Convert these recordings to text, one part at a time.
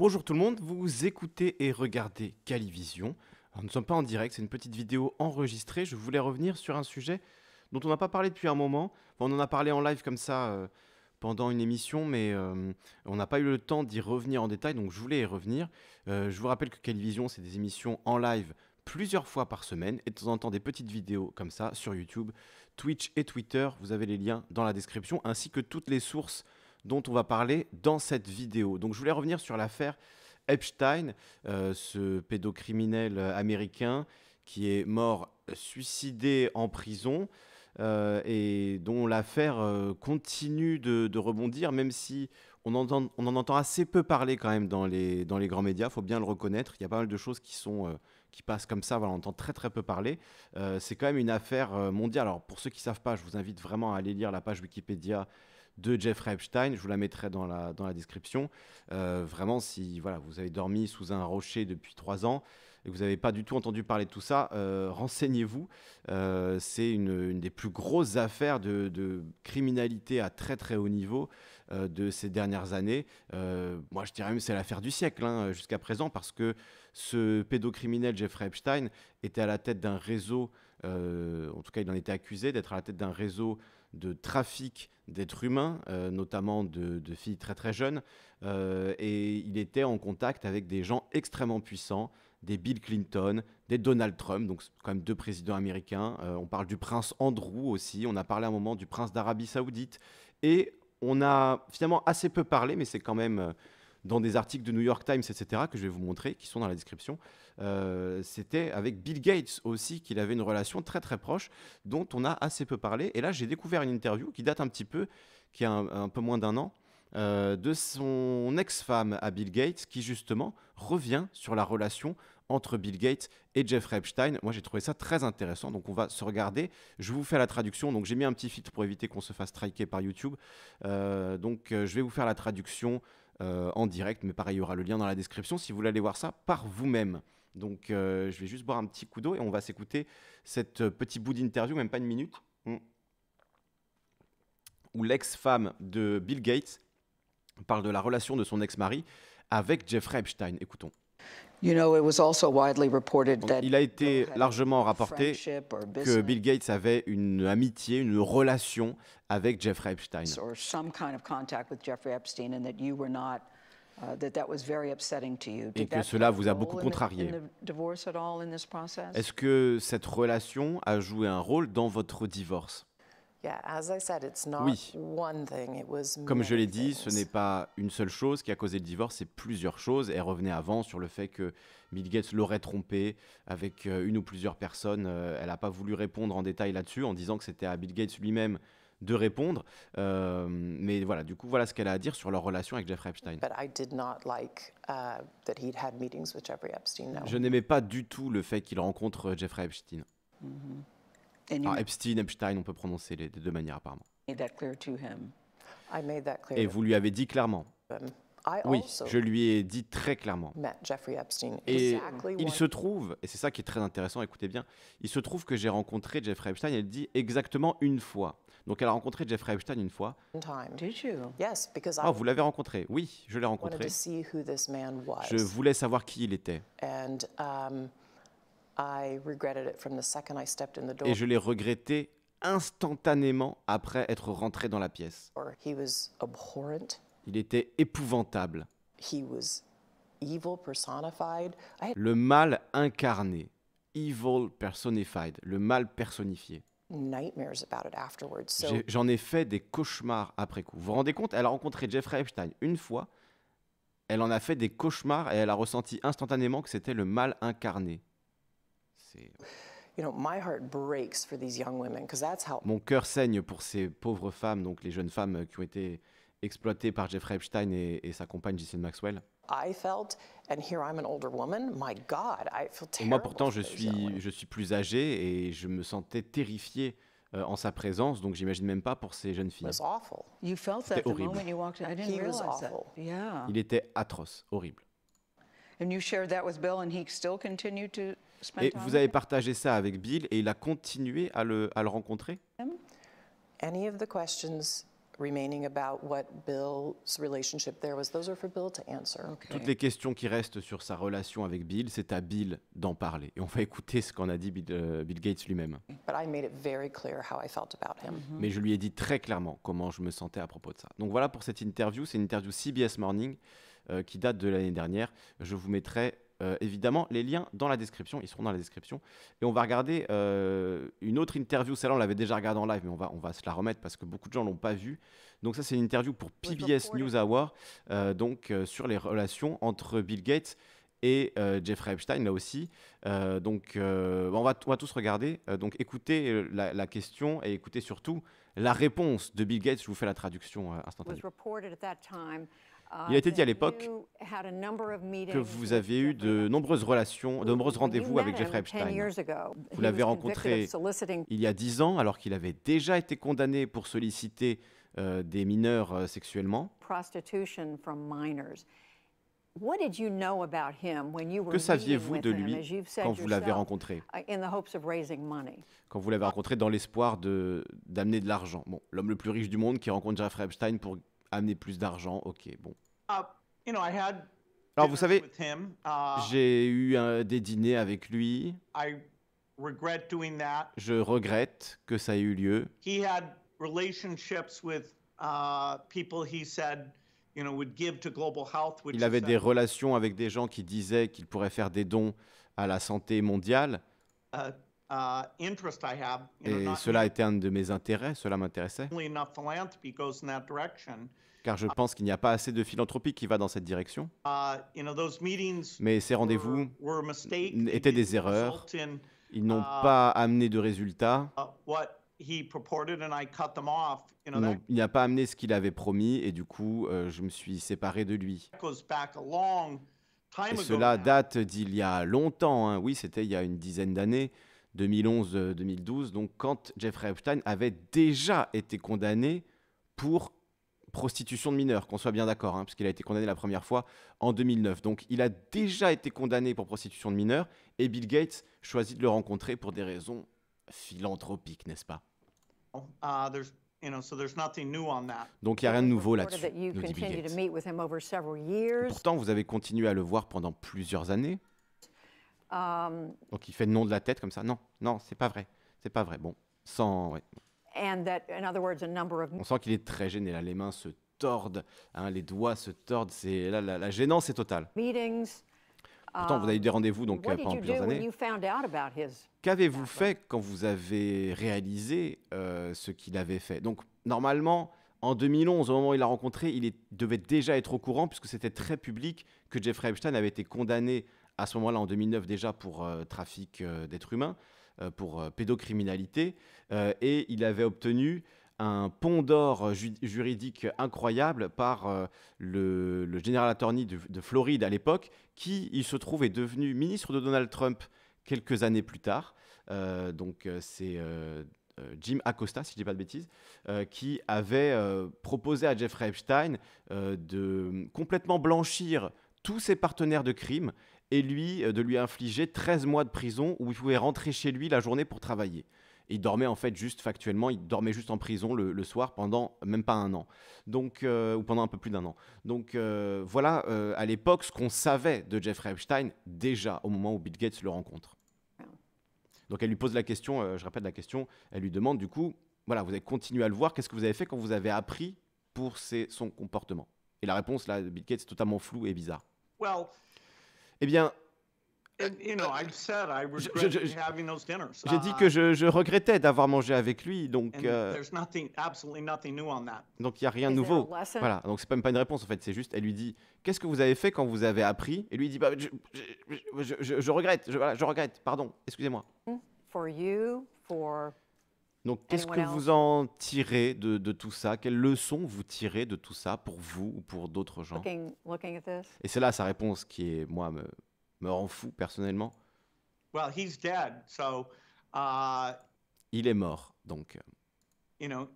Bonjour tout le monde, vous écoutez et regardez Calivision. nous ne sommes pas en direct, c'est une petite vidéo enregistrée. Je voulais revenir sur un sujet dont on n'a pas parlé depuis un moment. on en a parlé en live comme ça euh, pendant une émission, mais euh, on n'a pas eu le temps d'y revenir en détail, donc je voulais y revenir. Euh, je vous rappelle que Calivision, c'est des émissions en live plusieurs fois par semaine et de temps en temps des petites vidéos comme ça sur YouTube, Twitch et Twitter. Vous avez les liens dans la description, ainsi que toutes les sources dont on va parler dans cette vidéo. Donc je voulais revenir sur l'affaire Epstein, euh, ce pédocriminel américain qui est mort euh, suicidé en prison euh, et dont l'affaire continue de, rebondir, même si on, en entend assez peu parler quand même dans les, grands médias, il faut bien le reconnaître. Il y a pas mal de choses qui passent comme ça, voilà, on entend très très peu parler. c'est quand même une affaire mondiale. Alors pour ceux qui ne savent pas, je vous invite vraiment à aller lire la page Wikipédia de Jeffrey Epstein. Je vous la mettrai dans la, dans la description. Euh, vraiment, si voilà, vous avez dormi sous un rocher depuis trois ans et que vous n'avez pas du tout entendu parler de tout ça, euh, renseignez-vous. Euh, c'est une, des plus grosses affaires de, criminalité à très très haut niveau de ces dernières années. moi, je dirais même c'est l'affaire du siècle hein, jusqu'à présent parce que ce pédocriminel Jeffrey Epstein était à la tête d'un réseau, en tout cas il en était accusé d'être à la tête d'un réseau de trafic d'êtres humains, euh, notamment de, filles très très jeunes, euh, et il était en contact avec des gens extrêmement puissants, des Bill Clinton, des Donald Trump, donc quand même deux présidents américains. Euh, on parle du prince Andrew aussi, on a parlé à un moment du prince d'Arabie Saoudite, et on a finalement assez peu parlé, mais c'est quand même dans des articles de New York Times, etc., que je vais vous montrer, qui sont dans la description. Euh, c'était avec Bill Gates aussi qu'il avait une relation très très proche, dont on a assez peu parlé. Et là, j'ai découvert une interview qui date un petit peu, qui a un, peu moins d'un an, euh, de son ex-femme à Bill Gates, qui justement revient sur la relation entre Bill Gates et Jeffrey Epstein. Moi, j'ai trouvé ça très intéressant, donc on va se regarder. Je vous fais la traduction, donc j'ai mis un petit filtre pour éviter qu'on se fasse striker par YouTube. Euh, donc, je vais vous faire la traduction euh, en direct. Mais pareil, il y aura le lien dans la description si vous voulez aller voir ça par vous-même. Donc euh, je vais juste boire un petit coup d'eau et on va s'écouter cette euh, petite bout d'interview, même pas une minute, hmm, où l'ex-femme de Bill Gates parle de la relation de son ex-mari avec Jeffrey Epstein. Écoutons. Il a été largement rapporté que Bill Gates avait une amitié, une relation avec Jeffrey Epstein. Et que cela vous a beaucoup contrarié. Est-ce que cette relation a joué un rôle dans votre divorce oui. Comme je l'ai dit, ce n'est pas une seule chose qui a causé le divorce, c'est plusieurs choses. Elle revenait avant sur le fait que Bill Gates l'aurait trompé avec euh, une ou plusieurs personnes. Euh, elle n'a pas voulu répondre en détail là-dessus en disant que c'était à Bill Gates lui-même de répondre. Euh, mais voilà, du coup, voilà ce qu'elle a à dire sur leur relation avec Jeffrey Epstein. Je n'aimais pas du tout le fait qu'il rencontre Jeffrey Epstein. Mm-hmm. Ah, Epstein, Epstein, on peut prononcer les deux manières apparemment. Et vous lui avez dit clairement. Oui, je lui ai dit très clairement. Et il se trouve, et c'est ça qui est très intéressant, écoutez bien, il se trouve que j'ai rencontré Jeffrey Epstein, elle dit exactement une fois. Donc elle a rencontré Jeffrey Epstein une fois. Ah, vous l'avez rencontré Oui, je l'ai rencontré. Je voulais savoir qui il était. Et... Et je l'ai regretté instantanément après être rentré dans la pièce. Il était épouvantable. Le mal incarné, evil personified, le mal personnifié. J'en ai, ai fait des cauchemars après coup. Vous vous rendez compte Elle a rencontré Jeffrey Epstein une fois. Elle en a fait des cauchemars et elle a ressenti instantanément que c'était le mal incarné. Mon cœur saigne pour ces pauvres femmes, donc les jeunes femmes euh, qui ont été exploitées par Jeffrey Epstein et, et sa compagne Ghislaine Maxwell. moi pourtant je suis, je suis plus âgée et je me sentais terrifiée euh, en sa présence, donc j'imagine même pas pour ces jeunes filles. C'était horrible. Il était atroce, horrible. And you shared that with Bill and he still continued to et vous avez partagé ça avec Bill et il a continué à le, rencontrer Toutes les questions qui restent sur sa relation avec Bill, c'est à Bill d'en parler. Et on va écouter ce qu'en a dit Bill, euh, Gates lui-même. Mais je lui ai dit très clairement comment je me sentais à propos de ça. Donc voilà pour cette interview. C'est une interview CBS Morning euh, qui date de l'année dernière. Je vous mettrai euh, évidemment les liens dans la description. Ils seront dans la description. Et on va regarder euh, une autre interview. Celle-là, on l'avait déjà regardée en live, mais on va, on va se la remettre parce que beaucoup de gens ne l'ont pas vue. Donc ça, c'est une interview pour PBS News Hour, euh, donc sur les relations entre Bill Gates et Jeffrey Epstein, là aussi. donc on va, on, va, tous regarder. donc écoutez la, question et écoutez surtout la réponse de Bill Gates. Je vous fais la traduction instantanée. Il a été dit à l'époque que uh, vous avez eu de nombreuses relations, de nombreux rendez-vous avec Jeffrey Epstein. Vous l'avez rencontré il y a dix ans, alors qu'il avait déjà été condamné pour solliciter euh, des mineurs euh, sexuellement. Que saviez-vous de lui quand vous l'avez rencontré uh, Quand vous l'avez uh, rencontré dans l'espoir d'amener de, de l'argent. Bon, L'homme le plus riche du monde qui rencontre Jeffrey Epstein pour amener plus d'argent, ok, bon. Ah, Alors vous savez, ah. j'ai eu euh, des dîners avec lui. Je regrette que ça ait eu lieu. Il avait des relations avec des gens qui disaient qu'il pourrait faire des dons à la santé mondiale. Uh, et cela était un de mes intérêts, cela m'intéressait. Car je uh, pense qu'il n'y a pas assez de philanthropie qui va dans cette direction. Uh, Mais ces rendez-vous étaient des erreurs. Ils n'ont pas amené de résultats. il n'a pas amené ce qu'il avait promis et du coup, euh, je me suis séparé de lui. cela date d'il y a longtemps, hein. oui, c'était il y a une dizaine d'années. 2011-2012, euh, donc quand Jeffrey Epstein avait déjà été condamné pour prostitution de mineurs, qu'on soit bien d'accord, hein, puisqu'il a été condamné la première fois en 2009. Donc il a déjà été condamné pour prostitution de mineurs, et Bill Gates choisit de le rencontrer pour des raisons philanthropiques, n'est-ce pas oh, ah, Donc il n'y a rien de nouveau là-dessus, pourtant, vous avez continué à le voir pendant plusieurs années. Um, donc il fait le nom de la tête comme ça. Non, non, c'est pas vrai. C'est pas vrai. Bon, sans. On sent qu'il est très gêné. Là, les mains se tordent, hein, les doigts se tordent. C'est là, la, gênance est totale. Pourtant, vous avez eu des um, rendez-vous donc euh, pendant plusieurs années. Qu'avez-vous fait quand vous avez réalisé euh, ce qu'il avait fait Donc, normalement, en 2011, au moment où il l'a rencontré, il devait déjà être au courant, puisque c'était très public, que Jeffrey Epstein avait été condamné à ce moment-là, en 2009 déjà, pour euh, trafic euh, d'êtres humains, euh, pour pédocriminalité, et il avait obtenu un pont d'or juridique incroyable par le, général attorney de, Floride à l'époque, qui, il se trouve, est devenu ministre de Donald Trump quelques années plus tard. donc c'est Jim Acosta, si je ne dis pas de bêtises, qui avait proposé à Jeffrey Epstein de complètement blanchir tous ses partenaires de crime et lui, euh, de lui infliger 13 mois de prison où il pouvait rentrer chez lui la journée pour travailler. il dormait en fait juste factuellement, il dormait juste en prison le, soir pendant même pas un an, donc euh, ou pendant un peu plus d'un an. Donc euh, voilà à l'époque ce qu'on savait de Jeffrey Epstein déjà au moment où Bill Gates le rencontre. Donc elle lui pose la question, je répète la question, elle lui demande du coup, voilà, vous avez continué à le voir, qu'est-ce que vous avez fait quand vous avez appris pour ses, son comportement Et la réponse là de Bill Gates est totalement floue et bizarre. Eh bien, j'ai dit ah. que je, regrettais d'avoir mangé avec lui, donc. Euh, donc il n'y a rien de nouveau. Voilà, donc c'est même pas une réponse en fait, c'est juste, elle lui dit Qu'est-ce que vous avez fait quand vous avez appris Et lui dit bah, je, regrette, je, voilà, je regrette, pardon, excusez-moi. you, donc, qu'est-ce que vous en tirez de, tout ça Quelles leçons vous tirez de tout ça pour vous ou pour d'autres gens Et c'est là sa réponse qui, est, moi, me, rend fou personnellement. Uh, Il est mort, donc. Donc,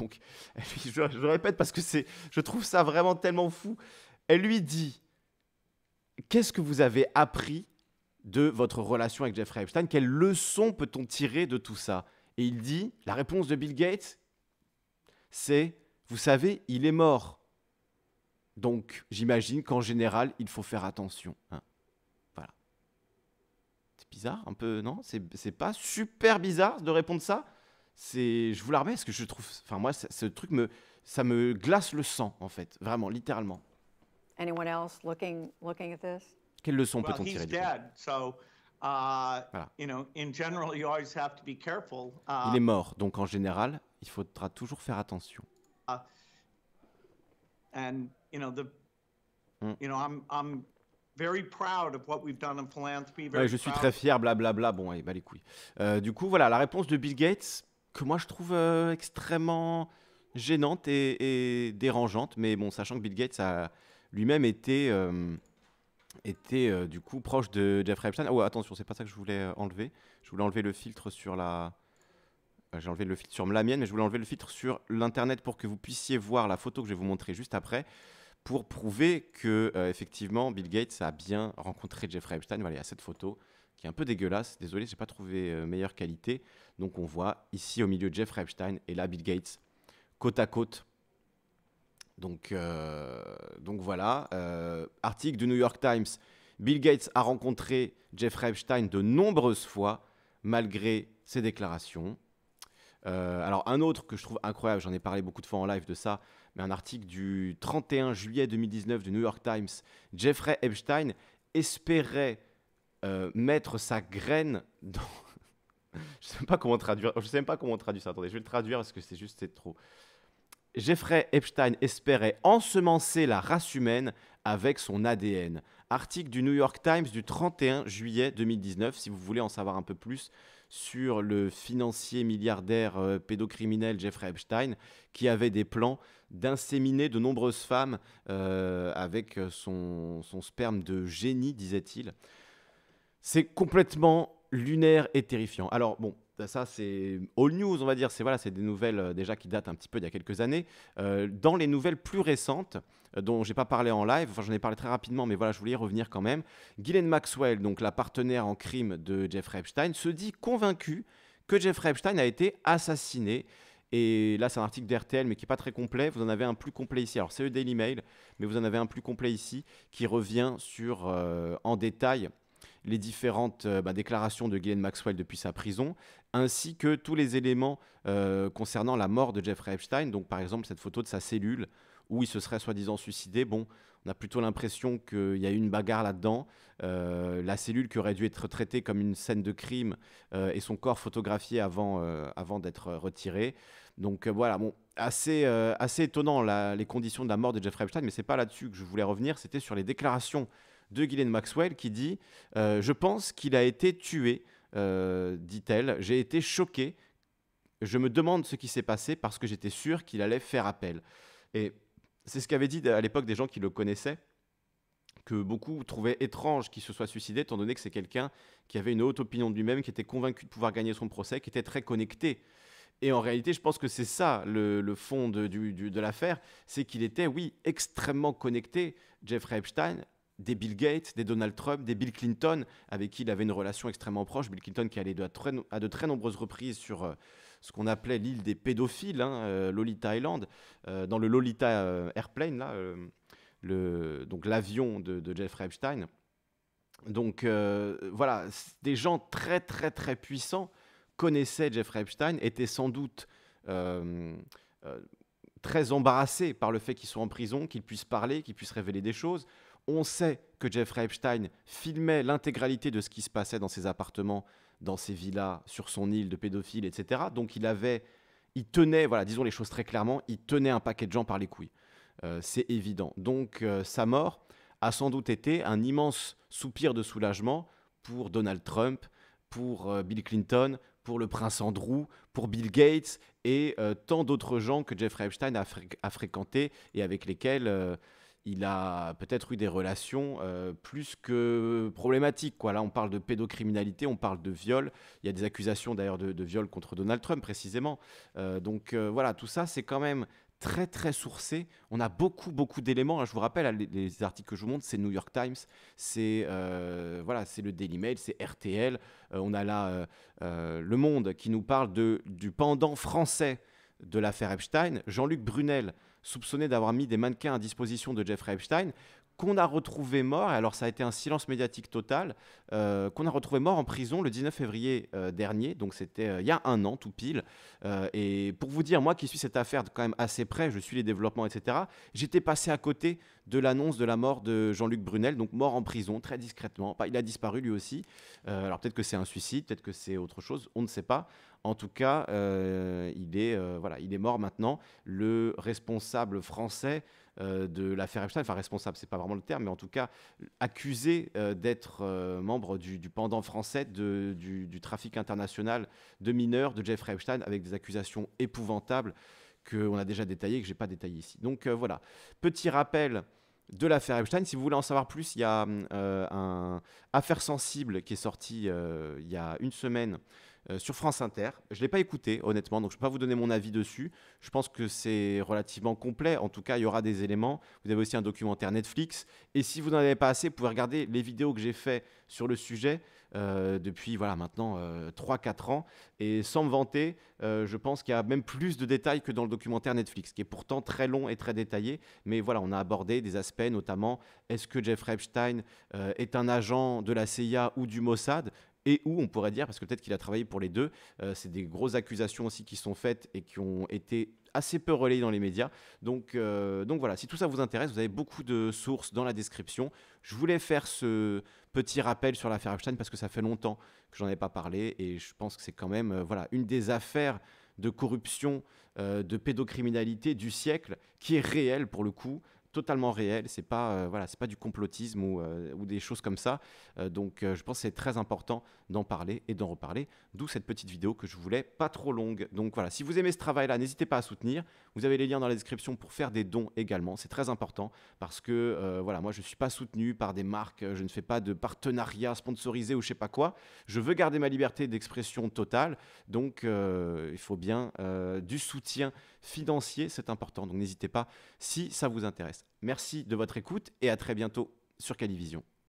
Donc, je, je répète parce que c'est, je trouve ça vraiment tellement fou. Elle lui dit qu'est-ce que vous avez appris de votre relation avec Jeffrey Epstein Quelle leçon peut-on tirer de tout ça Et il dit, la réponse de Bill Gates, c'est, vous savez, il est mort. Donc, j'imagine qu'en général, il faut faire attention. Hein. voilà. C'est bizarre, un peu, non C'est pas super bizarre de répondre ça C'est, je vous la remets parce que je trouve, enfin moi, ce truc me, ça me glace le sang en fait, vraiment, littéralement. Quelle leçon peut-on tirer Il est mort, donc en général, il faudra toujours faire attention. je suis très fier, blablabla. Bla, bla. Bon, allez, bah les couilles. Euh, du coup, voilà la réponse de Bill Gates que moi je trouve euh, extrêmement gênante et, dérangeante, mais bon, sachant que Bill Gates a lui-même était, euh, était euh, du coup proche de Jeffrey Epstein. Ah oh, ouais, attention, c'est pas ça que je voulais euh, enlever. Je voulais enlever le filtre sur la, j'ai enlevé le filtre sur la mienne, mais je voulais enlever le filtre sur l'internet pour que vous puissiez voir la photo que je vais vous montrer juste après, pour prouver que effectivement Bill Gates a bien rencontré Jeffrey Epstein. Voilà, il y a cette photo qui est un peu dégueulasse. Désolé, j'ai pas trouvé meilleure qualité. Donc on voit ici au milieu Jeffrey Epstein et là Bill Gates côte à côte euh, donc, voilà. Euh, article du New York Times. Bill Gates a rencontré Jeffrey Epstein de nombreuses fois malgré ses déclarations. Euh, alors un autre que je trouve incroyable, j'en ai parlé beaucoup de fois en live de ça, mais un article du 31 juillet 2019 du New York Times, Jeffrey Epstein espérait mettre sa graine dans... je ne sais pas comment traduire, je sais même pas comment traduire ça, attendez, je vais le traduire parce que c'est juste, c'est trop... Jeffrey Epstein espérait ensemencer la race humaine avec son ADN. Article du New York Times du 31 juillet 2019, si vous voulez en savoir un peu plus sur le financier milliardaire euh, pédocriminel Jeffrey Epstein, qui avait des plans d'inséminer de nombreuses femmes euh, avec euh, son, son sperme de génie, disait-il. C'est complètement lunaire et terrifiant. Alors bon, bah, ça c'est all news, on va dire. C'est voilà, c'est des nouvelles euh, déjà qui datent un petit peu d'il y a quelques années. Euh, dans les nouvelles plus récentes, dont euh, dont j'ai pas parlé en live, enfin j'en ai parlé très rapidement, mais voilà, je voulais y revenir quand même. Ghislaine Maxwell, donc la partenaire en crime de Jeffrey Epstein, se dit convaincue que Jeffrey Epstein a été assassiné. Et là, c'est un article d'RTL, mais qui n'est pas très complet. Vous en avez un plus complet ici. Alors, c'est le Daily Mail, mais vous en avez un plus complet ici qui revient sur en détail les différentes bah, déclarations de Glenn Maxwell depuis sa prison ainsi que tous les éléments euh, concernant la mort de Jeffrey Epstein, donc par exemple cette photo de sa cellule où il se serait soi-disant suicidé. Bon, on a plutôt l'impression qu'il y a eu une bagarre là-dedans. Euh, la cellule qui aurait dû être traitée comme une scène de crime euh, et son corps photographié avant, d'être retiré. Donc voilà, bon, assez, assez étonnant les conditions de la mort de Jeffrey Epstein, mais c'est pas là-dessus que je voulais revenir, c'était sur les déclarations de Ghislaine Maxwell qui dit Je pense qu'il a été tué euh, dit-elle, j'ai été choquée. Je me demande ce qui s'est passé parce que j'étais sûre qu'il allait faire appel. Et c'est ce qu'avaient dit à l'époque des gens qui le connaissaient, que beaucoup trouvaient étrange qu'il se soit suicidé, étant donné que c'est quelqu'un qui avait une haute opinion de lui-même, qui était convaincu de pouvoir gagner son procès, qui était très connecté et en réalité, je pense que c'est ça le, fond de, de l'affaire, c'est qu'il était, oui, extrêmement connecté, Jeffrey Epstein, des Bill Gates, des Donald Trump, des Bill Clinton, avec qui il avait une relation extrêmement proche. Bill Clinton qui allait à, de très nombreuses reprises sur euh, ce qu'on appelait l'île des pédophiles, hein, euh, Lolita Island, euh, dans le Lolita Airplane, là, donc l'avion de, de, Jeffrey Epstein. Donc voilà, des gens très très très puissants connaissaient Jeffrey Epstein, étaient sans doute très embarrassés par le fait qu'il soit en prison, qu'il puisse parler, qu'il puisse révéler des choses. On sait que Jeffrey Epstein filmait l'intégralité de ce qui se passait dans ses appartements, dans ses villas, sur son île de pédophiles, etc. Donc il avait, il tenait, voilà, disons les choses très clairement, il tenait un paquet de gens par les couilles. Euh, c'est évident. Donc euh, sa mort a sans doute été un immense soupir de soulagement pour Donald Trump, pour euh, Bill Clinton, pour le prince Andrew, pour Bill Gates et tant d'autres gens que Jeffrey Epstein a, fréquentés fréquenté et avec lesquels il a peut-être eu des relations euh, plus que problématiques. Là, on parle de pédocriminalité, on parle de viol. Il y a des accusations d'ailleurs de, viol contre Donald Trump, précisément. Euh, donc euh, voilà, tout ça, c'est quand même très très sourcé. On a beaucoup beaucoup d'éléments. Hein. Je vous rappelle, hein, les articles que je vous montre, c'est New York Times, c'est voilà, le Daily Mail, c'est RTL. on a là Le Monde qui nous parle du pendant français de l'affaire Epstein. Jean-Luc Brunel soupçonné d'avoir mis des mannequins à disposition de Jeffrey Epstein qu'on a retrouvé mort, alors ça a été un silence médiatique total, euh, qu'on a retrouvé mort en prison le 19 février euh, dernier, donc c'était euh, il y a un an tout pile. et pour vous dire, moi qui suis cette affaire quand même assez près, je suis les développements, etc., j'étais passé à côté de l'annonce de la mort de Jean-Luc Brunel, donc mort en prison très discrètement. il a disparu lui aussi. alors peut-être que c'est un suicide, peut-être que c'est autre chose, on ne sait pas. En tout cas, il, est, voilà, il est mort maintenant. Le responsable français euh, de l'affaire Epstein, enfin responsable, c'est pas vraiment le terme, mais en tout cas accusé euh, d'être euh, membre du, pendant français du, trafic international de mineurs de Jeffrey Epstein avec des accusations épouvantables qu'on a déjà détaillées, que je n'ai pas détaillées ici. Donc voilà, petit rappel de l'affaire Epstein. Si vous voulez en savoir plus, il y a un Affaire sensible qui est sorti il y a une semaine euh, sur France Inter. Je ne l'ai pas écouté, honnêtement, donc je ne peux pas vous donner mon avis dessus. Je pense que c'est relativement complet. En tout cas, il y aura des éléments. Vous avez aussi un documentaire Netflix. Et si vous n'en avez pas assez, vous pouvez regarder les vidéos que j'ai faites sur le sujet euh, depuis voilà, maintenant 3-4 euh, ans. Et sans me vanter, je pense qu'il y a même plus de détails que dans le documentaire Netflix, qui est pourtant très long et très détaillé. Mais voilà, on a abordé des aspects, notamment est-ce que Jeffrey Epstein est un agent de la CIA ou du Mossad et où on pourrait dire, parce que peut-être qu'il a travaillé pour les deux, euh, c'est des grosses accusations aussi qui sont faites et qui ont été assez peu relayées dans les médias. Donc, euh, donc voilà, si tout ça vous intéresse, vous avez beaucoup de sources dans la description. Je voulais faire ce petit rappel sur l'affaire Epstein parce que ça fait longtemps que j'en ai pas parlé et je pense que c'est quand même euh, voilà une des affaires de corruption, de pédocriminalité du siècle qui est réelle pour le coup totalement réel. C'est pas euh, voilà, c'est pas du complotisme ou, euh, ou des choses comme ça. Euh, donc je pense que c'est très important d'en parler et d'en reparler. D'où cette petite vidéo que je voulais pas trop longue. Donc voilà, si vous aimez ce travail-là, n'hésitez pas à soutenir. Vous avez les liens dans la description pour faire des dons également. C'est très important parce que voilà, moi je suis pas soutenu par des marques, je ne fais pas de partenariat sponsorisé ou je sais pas quoi. Je veux garder ma liberté d'expression totale. Donc il faut bien du soutien financier, c'est important. Donc n'hésitez pas si ça vous intéresse. Merci de votre écoute et à très bientôt sur Calivision.